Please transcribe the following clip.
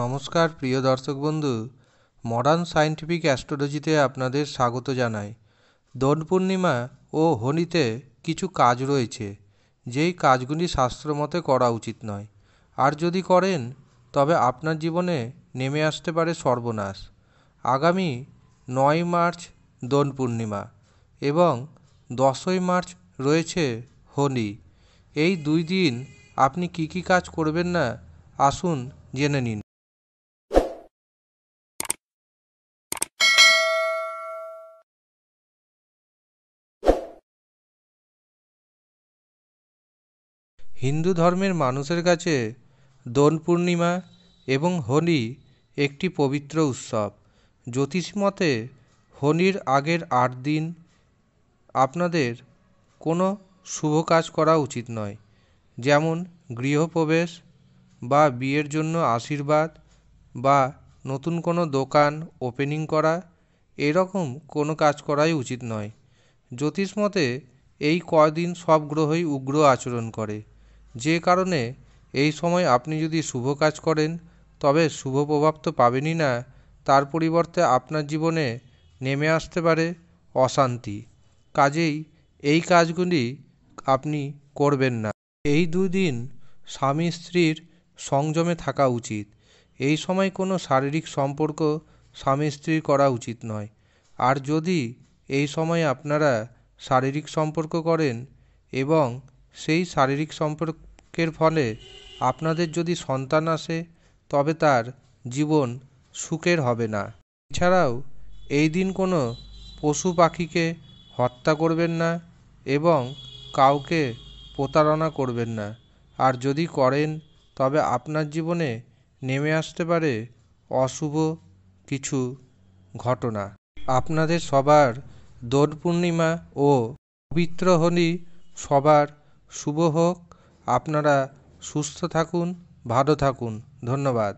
নমস্কার প্রিয় দর্শক বন্ধু মডার্ন সায়েন্টিফিক অ্যাস্ট্রোলজিতে আপনাদের স্বাগত জানাই দোল পূর্ণিমা ও হোলিতে কিছু কাজ রয়েছে যেই কাজগুলি শাস্ত্রমতে করা উচিত নয় আর যদি করেন তবে আপনার জীবনে নেমে আসতে পারে সর্বনাশ আগামী নয় মার্চ দোল পূর্ণিমা এবং দশই মার্চ রয়েছে হোলি এই দুই দিন আপনি কি কি কাজ করবেন না আসুন জেনে নিন হিন্দু ধর্মের মানুষের কাছে দোল পূর্ণিমা এবং হোলি একটি পবিত্র উৎসব জ্যোতিষ মতে হোলির আগের আট দিন আপনাদের কোনো শুভ কাজ করা উচিত নয় যেমন গৃহপ্রবেশ বা বিয়ের জন্য আশীর্বাদ বা নতুন কোনো দোকান ওপেনিং করা এরকম কোনো কাজ করাই উচিত নয় জ্যোতিষ মতে এই কদিন সব গ্রহই উগ্র আচরণ করে যে কারণে এই সময় আপনি যদি শুভ কাজ করেন তবে শুভ প্রভাব তো পাবেনই না তার পরিবর্তে আপনার জীবনে নেমে আসতে পারে অশান্তি কাজেই এই কাজগুলি আপনি করবেন না এই দুদিন স্বামী স্ত্রীর সংযমে থাকা উচিত এই সময় কোনো শারীরিক সম্পর্ক স্বামী স্ত্রীর করা উচিত নয় আর যদি এই সময় আপনারা শারীরিক সম্পর্ক করেন এবং সেই শারীরিক সম্পর্কের ফলে আপনাদের যদি সন্তান আসে তবে তার জীবন সুখের হবে না এছাড়াও এই দিন কোনো পশু পাখিকে হত্যা করবেন না এবং কাউকে প্রতারণা করবেন না আর যদি করেন তবে আপনার জীবনে নেমে আসতে পারে অশুভ কিছু ঘটনা আপনাদের সবার দোল পূর্ণিমা ও পবিত্র হলি সবার শুভ হোক আপনারা সুস্থ থাকুন ভালো থাকুন ধন্যবাদ